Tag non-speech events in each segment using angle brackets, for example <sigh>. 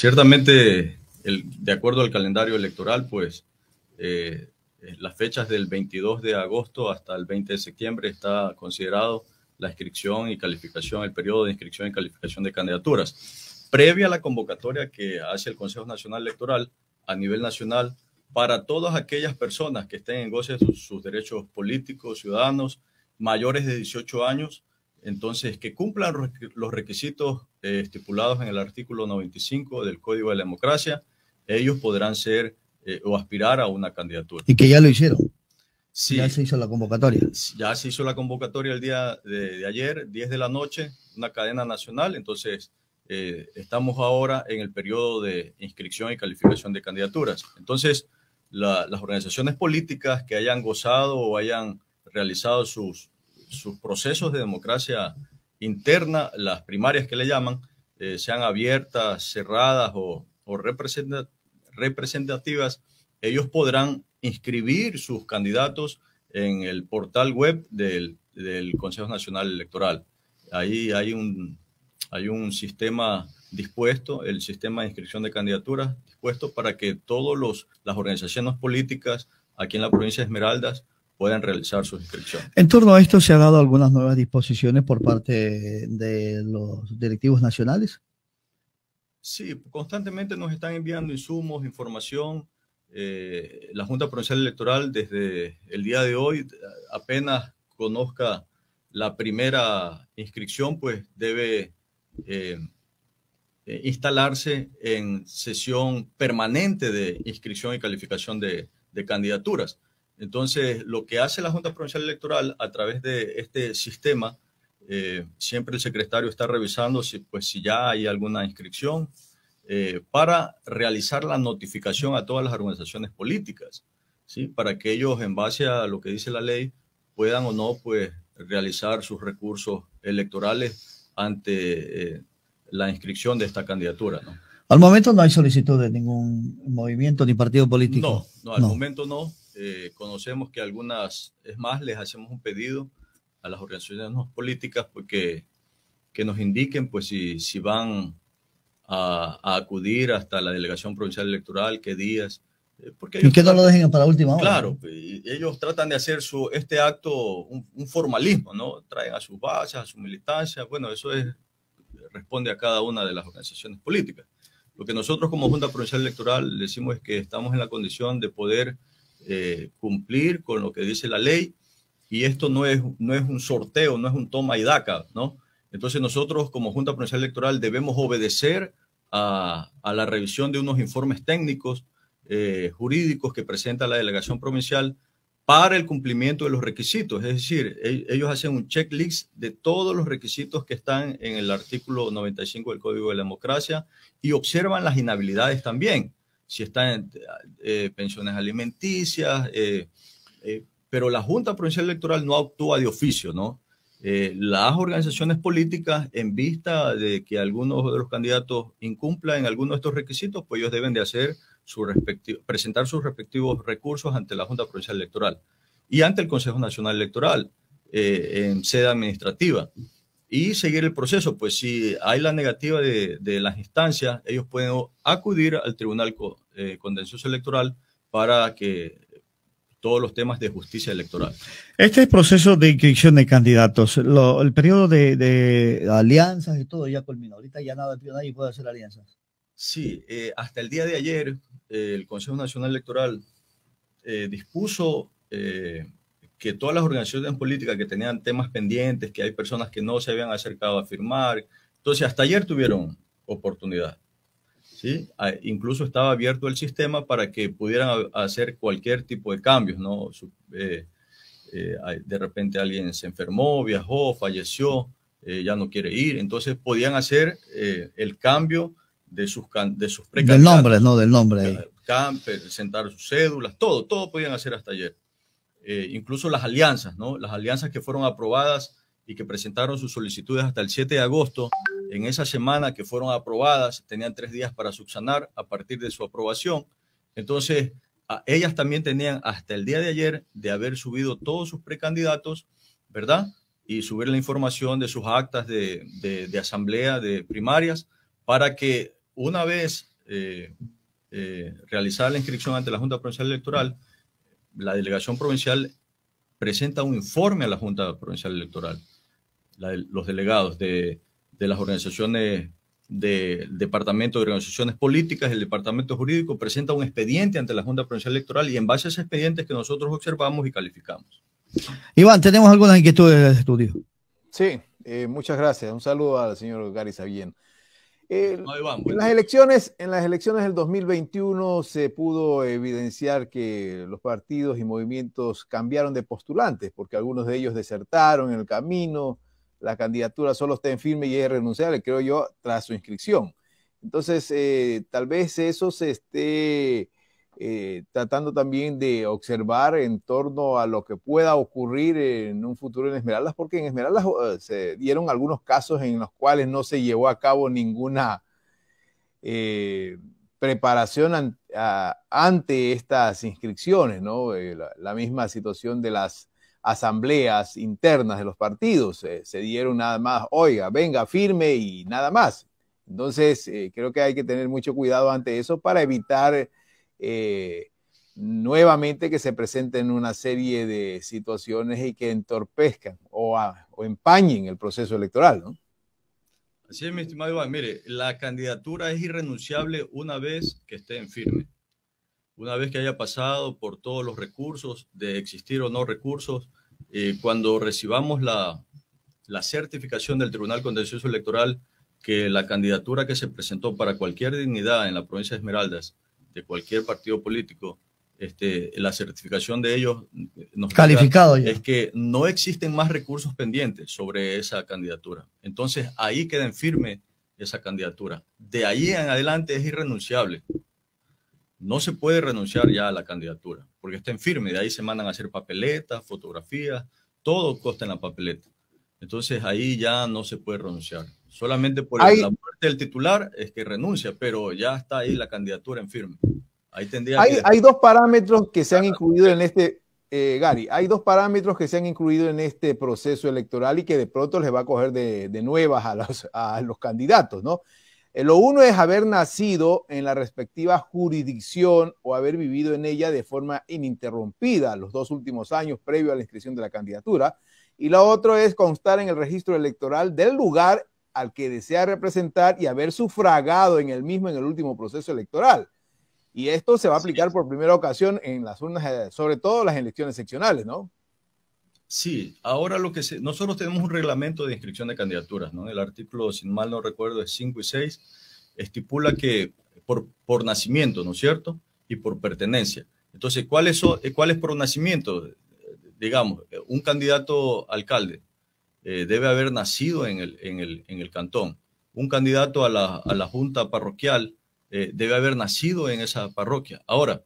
Ciertamente, de acuerdo al calendario electoral, pues eh, eh, las fechas del 22 de agosto hasta el 20 de septiembre está considerado la inscripción y calificación, el periodo de inscripción y calificación de candidaturas. Previa a la convocatoria que hace el Consejo Nacional Electoral a nivel nacional para todas aquellas personas que estén en goce de sus derechos políticos, ciudadanos, mayores de 18 años, entonces, que cumplan los requisitos eh, estipulados en el artículo 95 del Código de la Democracia, ellos podrán ser eh, o aspirar a una candidatura. Y que ya lo hicieron. Sí, ya se hizo la convocatoria. Ya se hizo la convocatoria el día de, ayer, 10 de la noche, una cadena nacional. Entonces, eh, estamos ahora en el periodo de inscripción y calificación de candidaturas. Entonces, las organizaciones políticas que hayan gozado o hayan realizado sus, sus procesos de democracia interna, las primarias que le llaman, eh, sean abiertas, cerradas o, o representativas, ellos podrán inscribir sus candidatos en el portal web del, Consejo Nacional Electoral. Ahí hay un, hay un sistema dispuesto, el sistema de inscripción de candidaturas dispuesto para que todas las organizaciones políticas aquí en la provincia de Esmeraldas puedan realizar sus inscripción. En torno a esto, ¿se han dado algunas nuevas disposiciones por parte de los directivos nacionales? Sí, constantemente nos están enviando insumos, información. Eh, la Junta Provincial Electoral desde el día de hoy apenas conozca la primera inscripción, pues debe eh, instalarse en sesión permanente de inscripción y calificación de candidaturas. Entonces, lo que hace la Junta Provincial Electoral a través de este sistema, eh, siempre el secretario está revisando si, pues, si ya hay alguna inscripción eh, para realizar la notificación a todas las organizaciones políticas, ¿sí? para que ellos, en base a lo que dice la ley, puedan o no pues, realizar sus recursos electorales ante eh, la inscripción de esta candidatura. Al momento no hay solicitud de ningún movimiento ni partido político. No, no al momento no. Eh, conocemos que algunas, es más, les hacemos un pedido a las organizaciones no políticas porque pues, que nos indiquen pues si, si van a, acudir hasta la delegación provincial electoral, qué días. Eh, porque y qué no lo dejen para última hora. Claro, pues, ellos tratan de hacer su, este acto un, formalismo, ¿no? Traen a sus bases, a su militancias, bueno, eso es, responde a cada una de las organizaciones políticas. Lo que nosotros como Junta Provincial Electoral decimos es que estamos en la condición de poder eh, cumplir con lo que dice la ley y esto no es, no es un sorteo, no es un toma y daca, ¿no? Entonces nosotros como Junta Provincial Electoral debemos obedecer a, la revisión de unos informes técnicos eh, jurídicos que presenta la delegación provincial para el cumplimiento de los requisitos. Es decir, e, ellos hacen un checklist de todos los requisitos que están en el artículo 95 del Código de la Democracia y observan las inhabilidades también si están en eh, pensiones alimenticias, eh, eh, pero la Junta Provincial Electoral no actúa de oficio, ¿no? las organizaciones políticas, en vista de que algunos de los candidatos incumplan en algunos de estos requisitos, pues ellos deben de hacer su respectivo, presentar sus respectivos recursos ante la Junta Provincial Electoral y ante el Consejo Nacional Electoral en sede administrativa y seguir el proceso. Pues si hay la negativa de, las instancias, ellos pueden acudir al Tribunal eh, Electoral para que todos los temas de justicia electoral. Este proceso de inscripción de candidatos, el periodo de, de, alianzas y todo ya culminó. Ahorita ya nada, nadie puede hacer alianzas. Sí, eh, hasta el día de ayer eh, el Consejo Nacional Electoral eh, dispuso que todas las organizaciones políticas que tenían temas pendientes, que hay personas que no se habían acercado a firmar, entonces hasta ayer tuvieron oportunidad. ¿sí? Ah, incluso estaba abierto el sistema para que pudieran hacer cualquier tipo de cambios, ¿no? Eh, eh, de repente alguien se enfermó, viajó, falleció, eh, ya no quiere ir, entonces podían hacer el cambio de sus, de sus Del nombre, ¿no? Del nombre. Camper, sentar sus cédulas, todo, todo podían hacer hasta ayer. Eh, incluso las alianzas, ¿no? Las alianzas que fueron aprobadas y que presentaron sus solicitudes hasta el 7 de agosto, en esa semana que fueron aprobadas, tenían tres días para subsanar a partir de su aprobación. Entonces, ellas también tenían hasta el día de ayer de haber subido todos sus precandidatos, ¿verdad? Y subir la información de sus actas de, asamblea, de primarias, para que una vez eh, eh, realizada la inscripción ante la Junta Provincial Electoral, la delegación provincial presenta un informe a la Junta Provincial Electoral. los delegados de, las organizaciones del Departamento de Organizaciones Políticas, el Departamento Jurídico, presenta un expediente ante la Junta Provincial Electoral y en base a ese expediente que nosotros observamos y calificamos. Iván, tenemos algunas inquietudes del estudio. Sí, eh, muchas gracias. Un saludo al señor Gary Sabien. Eh, en, las elecciones, en las elecciones del 2021 se pudo evidenciar que los partidos y movimientos cambiaron de postulantes, porque algunos de ellos desertaron en el camino, la candidatura solo está en firme y es renunciable, creo yo, tras su inscripción. Entonces, eh, tal vez eso se esté eh, tratando también de observar en torno a lo que pueda ocurrir en un futuro en Esmeraldas, porque en Esmeraldas eh, se dieron algunos casos en los cuales no se llevó a cabo ninguna eh, preparación ante estas inscripciones, ¿no? la, la, misma situación de las asambleas internas de los partidos, se dieron nada más, oiga, venga, firme y nada más. Entonces, creo que hay que tener mucho cuidado ante eso para evitar eh, nuevamente que se presenten una serie de situaciones y que entorpezcan o, empañen el proceso electoral, ¿no? Así es, mi estimado Iván. Mire, la candidatura es irrenunciable una vez que esté en firme. Una vez que haya pasado por todos los recursos, de existir o no recursos, eh, cuando recibamos la, la certificación del Tribunal Contencioso Electoral que la candidatura que se presentó para cualquier dignidad en la provincia de Esmeraldas de cualquier partido político, este, la certificación de ellos eh, nos calificado ya. es que no existen más recursos pendientes sobre esa candidatura. Entonces ahí queda en firme esa candidatura. De ahí en adelante es irrenunciable. No se puede renunciar ya a la candidatura porque está en firme. De ahí se mandan a hacer papeletas, fotografías, todo costa en la papeleta. Entonces ahí ya no se puede renunciar. Solamente por la muerte del titular es que renuncia, pero ya está ahí la candidatura en firme. Ahí tendría hay, dos parámetros que se han incluido en este, eh, Gary, hay dos parámetros que se han incluido en este proceso electoral y que de pronto les va a coger de, nuevas a los, candidatos, ¿no? Eh, lo uno es haber nacido en la respectiva jurisdicción o haber vivido en ella de forma ininterrumpida los dos últimos años previo a la inscripción de la candidatura. Y lo otro es constar en el registro electoral del lugar al que desea representar y haber sufragado en el mismo en el último proceso electoral. Y esto se va a aplicar por primera ocasión en las urnas, eh, sobre todo las elecciones seccionales, ¿no? Sí, ahora lo que se, nosotros tenemos un reglamento de inscripción de candidaturas, ¿no? El artículo, si mal no recuerdo, es 5 y 6, estipula que por, por nacimiento, ¿no es cierto? Y por pertenencia. Entonces, ¿cuál es, eh, cuál es por nacimiento? Digamos, eh, un candidato alcalde eh, debe haber nacido en el, cantón. Un candidato a la, junta parroquial eh, debe haber nacido en esa parroquia. Ahora,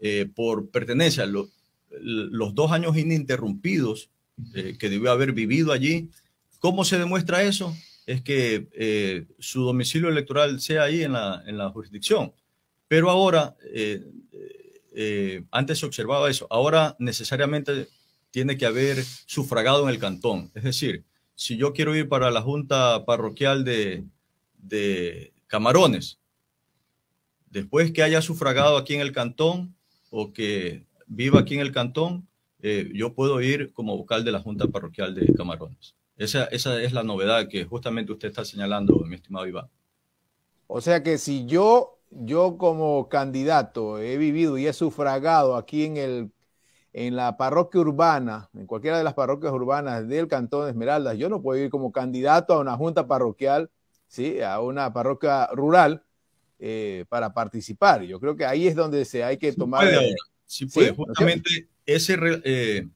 eh, por pertenencia, a los dos años ininterrumpidos que debió haber vivido allí, ¿cómo se demuestra eso? Es que su domicilio electoral sea ahí en la, en la jurisdicción. Pero ahora, antes se observaba eso, ahora necesariamente tiene que haber sufragado en el cantón. Es decir, si yo quiero ir para la junta parroquial de, de Camarones, después que haya sufragado aquí en el cantón o que viva aquí en el cantón, eh, yo puedo ir como vocal de la junta parroquial de Camarones. Esa, esa es la novedad que justamente usted está señalando, mi estimado Iván. O sea que si yo yo como candidato he vivido y he sufragado aquí en el en la parroquia urbana, en cualquiera de las parroquias urbanas del Cantón de Esmeraldas, yo no puedo ir como candidato a una junta parroquial, ¿sí? a una parroquia rural eh, para participar. Yo creo que ahí es donde se hay que tomar... si Sí, puede. justamente ese, eh,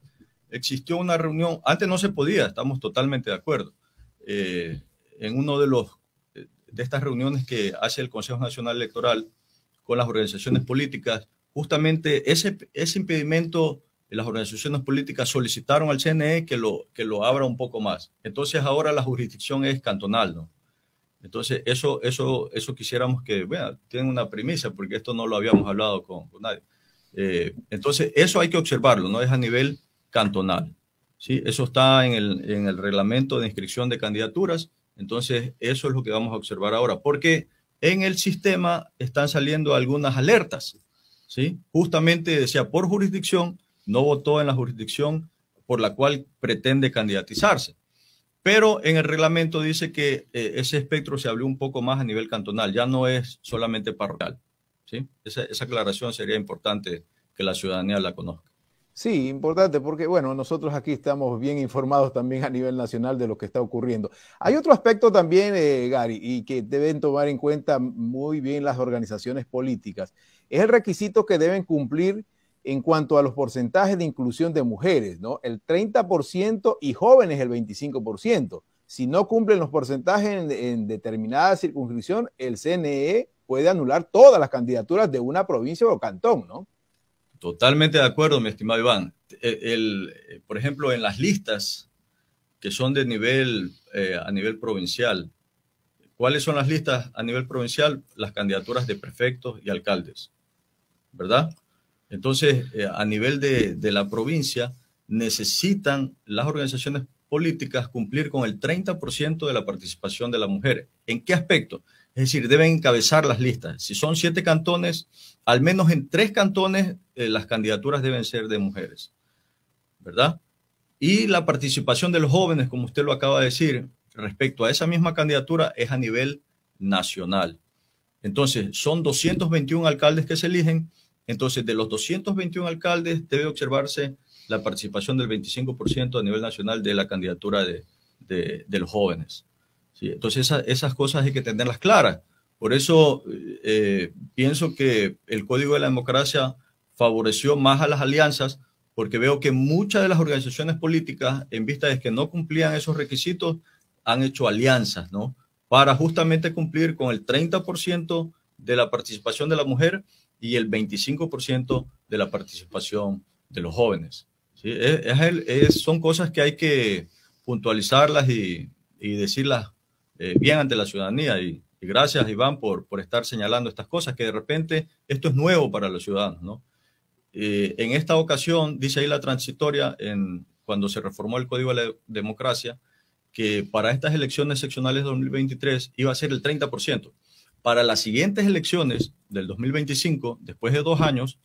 existió una reunión, antes no se podía, estamos totalmente de acuerdo, eh, en uno de los de estas reuniones que hace el Consejo Nacional Electoral con las organizaciones políticas, justamente ese, ese impedimento las organizaciones políticas solicitaron al CNE que lo, que lo abra un poco más. Entonces ahora la jurisdicción es cantonal, ¿no? Entonces eso, eso, eso quisiéramos que, bueno, tienen una premisa porque esto no lo habíamos hablado con, nadie. Eh, entonces eso hay que observarlo, no es a nivel cantonal. ¿sí? Eso está en el, reglamento de inscripción de candidaturas, entonces eso es lo que vamos a observar ahora, porque en el sistema están saliendo algunas alertas, ¿sí? Justamente decía, por jurisdicción no votó en la jurisdicción por la cual pretende candidatizarse. Pero en el reglamento dice que eh, ese espectro se habló un poco más a nivel cantonal, ya no es solamente parroquial. ¿sí? Esa, aclaración sería importante que la ciudadanía la conozca. Sí, importante, porque bueno, nosotros aquí estamos bien informados también a nivel nacional de lo que está ocurriendo. Hay otro aspecto también, eh, Gary, y que deben tomar en cuenta muy bien las organizaciones políticas. Es el requisito que deben cumplir en cuanto a los porcentajes de inclusión de mujeres, ¿no? El 30% y jóvenes el 25%. Si no cumplen los porcentajes en, determinada circunscripción, el CNE puede anular todas las candidaturas de una provincia o cantón, ¿no? Totalmente de acuerdo, mi estimado Iván. E, el, eh, por ejemplo, en las listas que son de nivel eh, a nivel provincial, ¿cuáles son las listas a nivel provincial? Las candidaturas de prefectos y alcaldes, ¿verdad? Entonces, eh, a nivel de, la provincia, necesitan las organizaciones políticas cumplir con el 30% de la participación de la mujer ¿En qué aspecto? Es decir, deben encabezar las listas. Si son siete cantones, al menos en tres cantones eh, las candidaturas deben ser de mujeres, ¿verdad? Y la participación de los jóvenes, como usted lo acaba de decir, respecto a esa misma candidatura es a nivel nacional. Entonces, son 221 alcaldes que se eligen entonces, de los 221 alcaldes, debe observarse la participación del 25% a nivel nacional de la candidatura de, los jóvenes. ¿sí? Entonces, esas cosas hay que tenerlas claras. Por eso eh, pienso que el Código de la Democracia favoreció más a las alianzas, porque veo que muchas de las organizaciones políticas, en vista de que no cumplían esos requisitos, han hecho alianzas, ¿no? Para justamente cumplir con el 30% de la participación de la mujer y el 25% de la participación de los jóvenes. Es, son cosas que hay que puntualizarlas y, y decirlas eh, bien ante la ciudadanía. Y, gracias, Iván, por, por estar señalando estas cosas, que de repente esto es nuevo para los ciudadanos. ¿no? Eh, en esta ocasión, dice ahí la transitoria, en, cuando se reformó el Código de la Democracia, que para estas elecciones seccionales de 2023 iba a ser el 30%. Para las siguientes elecciones del 2025, después de dos años,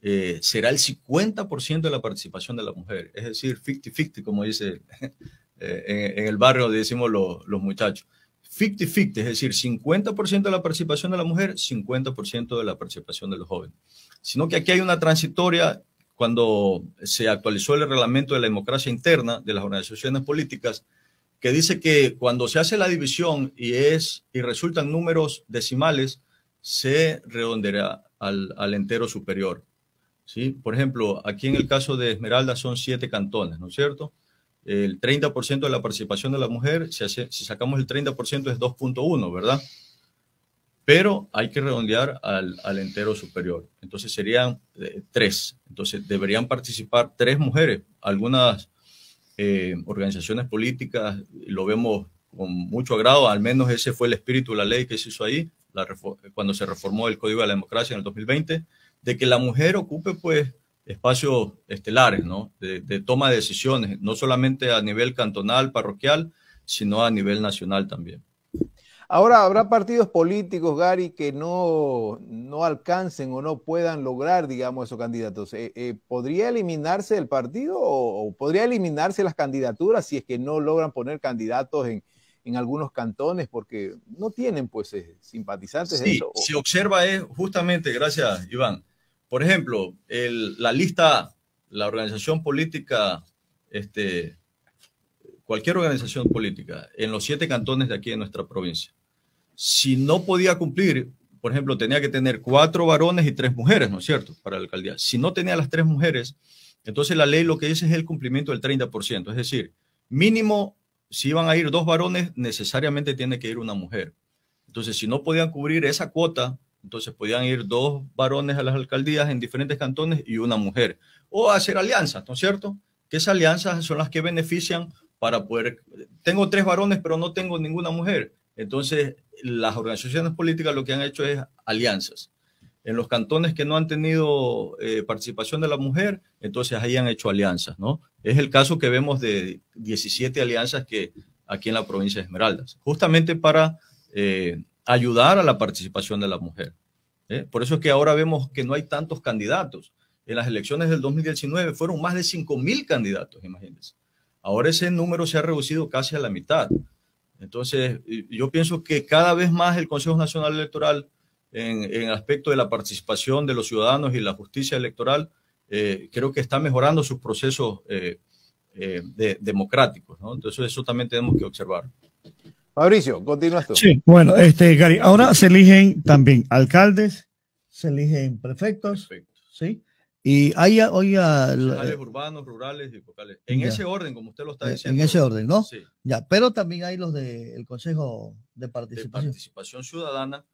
eh, será el 50% de la participación de la mujer, es decir, 50-50, como dice <laughs> eh, en, el barrio, decimos los, los muchachos. 50-50, es decir, 50% de la participación de la mujer, 50% de la participación de los jóvenes. Sino que aquí hay una transitoria cuando se actualizó el reglamento de la democracia interna de las organizaciones políticas, que dice que cuando se hace la división y, es, y resultan números decimales, se redondeará al, al entero superior. ¿sí? Por ejemplo, aquí en el caso de Esmeralda son siete cantones, ¿no es cierto? El 30% de la participación de la mujer, si, hace, si sacamos el 30% es 2.1, ¿verdad? Pero hay que redondear al, al entero superior. Entonces serían eh, tres. Entonces deberían participar tres mujeres. Algunas eh, organizaciones políticas, lo vemos con mucho agrado, al menos ese fue el espíritu de la ley que se hizo ahí, la, cuando se reformó el Código de la Democracia en el 2020, de que la mujer ocupe pues espacios estelares, ¿no? de toma de decisiones, no solamente a nivel cantonal, parroquial, sino a nivel nacional también. Ahora, habrá partidos políticos, Gary, que no, no alcancen o no puedan lograr, digamos, esos candidatos. Eh, eh, ¿Podría eliminarse el partido o, podría eliminarse las candidaturas si es que no logran poner candidatos en, algunos cantones porque no tienen, pues, eh, simpatizantes? Sí, si observa es justamente, gracias, Iván. Por ejemplo, la lista, la organización política, este, cualquier organización política, en los siete cantones de aquí en nuestra provincia si no podía cumplir, por ejemplo, tenía que tener cuatro varones y tres mujeres, ¿no es cierto?, para la alcaldía. Si no tenía las tres mujeres, entonces la ley lo que dice es el cumplimiento del 30%, es decir, mínimo, si iban a ir dos varones, necesariamente tiene que ir una mujer. Entonces, si no podían cubrir esa cuota, entonces podían ir dos varones a las alcaldías en diferentes cantones y una mujer. O hacer alianzas, ¿no es cierto? Que esas alianzas son las que benefician para poder... Tengo tres varones, pero no tengo ninguna mujer. Entonces, las organizaciones políticas lo que han hecho es alianzas. En los cantones que no han tenido eh, participación de la mujer, entonces ahí han hecho alianzas, ¿no? Es el caso que vemos de 17 alianzas que aquí en la provincia de Esmeraldas, justamente para eh, ayudar a la participación de la mujer. ¿eh? Por eso es que ahora vemos que no hay tantos candidatos. En las elecciones del 2019 fueron más de 5.000 candidatos, imagínense. Ahora ese número se ha reducido casi a la mitad. Entonces, yo pienso que cada vez más el Consejo Nacional Electoral, en, aspecto de la participación de los ciudadanos y la justicia electoral, eh, creo que está mejorando sus procesos eh, eh, democráticos. Entonces, eso también tenemos que observar. Mauricio, continúa tú. Sí, bueno, este, Gary, ahora se eligen también alcaldes, se eligen prefectos, Perfecto. ¿sí? Y hay hoy ah, eh, urbanos, rurales y locales. En ese orden, como usted lo está eh, diciendo. En ese orden, ¿no? Sí. Ya, pero también hay los del Consejo de Participación. Ciudadana.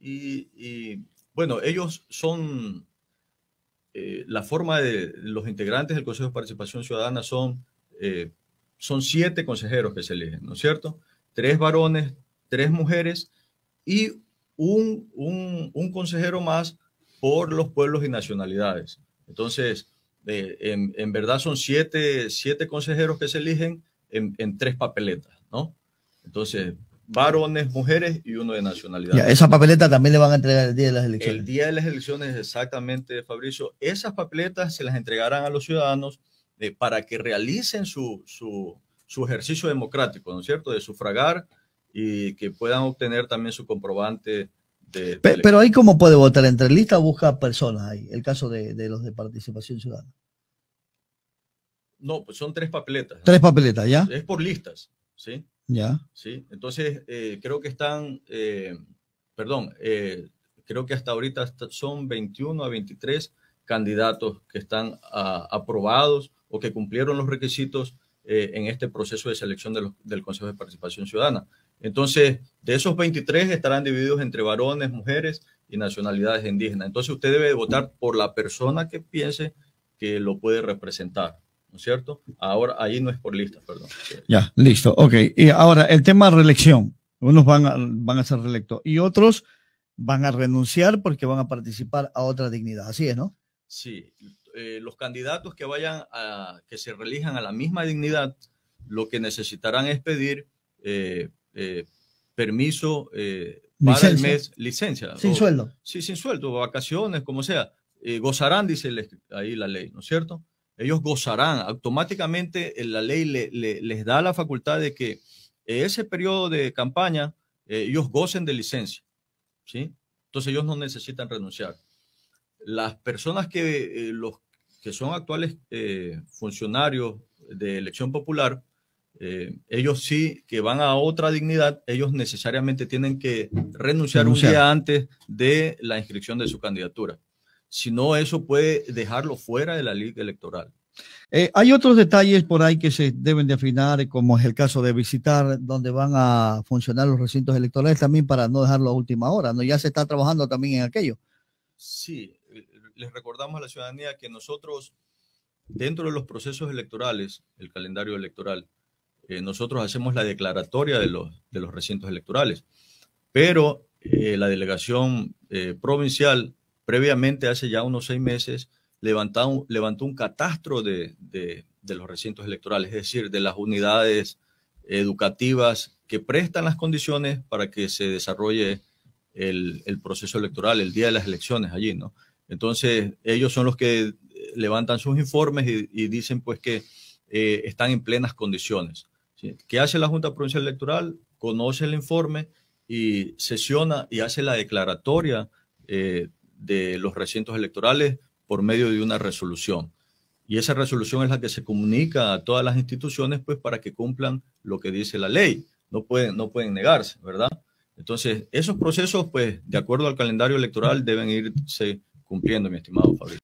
Y, bueno, ellos son eh, la forma de los integrantes del Consejo de Participación Ciudadana son, son siete consejeros que se eligen, ¿no es cierto? Tres varones, tres mujeres y un, un, un consejero más por los pueblos y nacionalidades. Entonces, eh, en, verdad son siete, consejeros que se eligen en, tres papeletas, ¿no? Entonces, varones, mujeres y uno de nacionalidad. Ya, esa papeleta también le van a entregar el día de las elecciones. El día de las elecciones, exactamente, Fabricio. Esas papeletas se las entregarán a los ciudadanos eh, para que realicen su, su, su ejercicio democrático, ¿no es cierto? De sufragar y que puedan obtener también su comprobante pero, ahí cómo puede votar, entre listas busca personas ahí, el caso de, los de participación ciudadana. No, pues son tres papeletas. Tres papeletas, ¿ya? Es por listas, ¿sí? Ya. Sí, entonces eh, creo que están, eh, perdón, eh, creo que hasta ahorita son 21 a 23 candidatos que están ah, aprobados o que cumplieron los requisitos en este proceso de selección del Consejo de Participación Ciudadana. Entonces, de esos 23 estarán divididos entre varones, mujeres y nacionalidades indígenas. Entonces, usted debe votar por la persona que piense que lo puede representar. ¿No es cierto? Ahora, ahí no es por lista, perdón. Ya, listo. Ok. Y ahora, el tema reelección. Unos van a, van a ser reelectos y otros van a renunciar porque van a participar a otra dignidad. Así es, ¿no? Sí. Eh, los candidatos que vayan a, que se relijan a la misma dignidad, lo que necesitarán es pedir eh, eh, permiso eh, para el mes, licencia. Sin sueldo. Sí, sin sueldo, vacaciones, como sea. Eh, gozarán, dice ahí la ley, ¿no es cierto? Ellos gozarán. Automáticamente eh, la ley les da la facultad de que ese periodo de campaña ellos gocen de licencia, ¿sí? Entonces ellos no necesitan renunciar. Las personas que, los, que son actuales funcionarios de elección popular, eh, ellos sí que van a otra dignidad, ellos necesariamente tienen que renunciar, un día antes de la inscripción de su candidatura. Si no, eso puede dejarlo fuera de la liga electoral. Eh, hay otros detalles por ahí que se deben de afinar, como es el caso de visitar donde van a funcionar los recintos electorales también para no dejarlo a última hora, ¿no? Ya se está trabajando también en aquello. Sí, les recordamos a la ciudadanía que nosotros, dentro de los procesos electorales, el calendario electoral, eh, nosotros hacemos la declaratoria de los, recintos electorales, pero eh, la delegación eh, provincial previamente, hace ya unos seis meses, levantó, un catastro de, los recintos electorales, es decir, de las unidades educativas que prestan las condiciones para que se desarrolle el, proceso electoral, el día de las elecciones allí, ¿no? Entonces, ellos son los que levantan sus informes y, dicen pues que están en plenas condiciones. ¿Qué hace la Junta Provincial Electoral? Conoce el informe y sesiona y hace la declaratoria eh, de los recintos electorales por medio de una resolución. Y esa resolución es la que se comunica a todas las instituciones pues para que cumplan lo que dice la ley. No pueden, no pueden negarse, ¿verdad? Entonces, esos procesos, pues, de acuerdo al calendario electoral, deben irse cumpliendo, mi estimado Fabricio.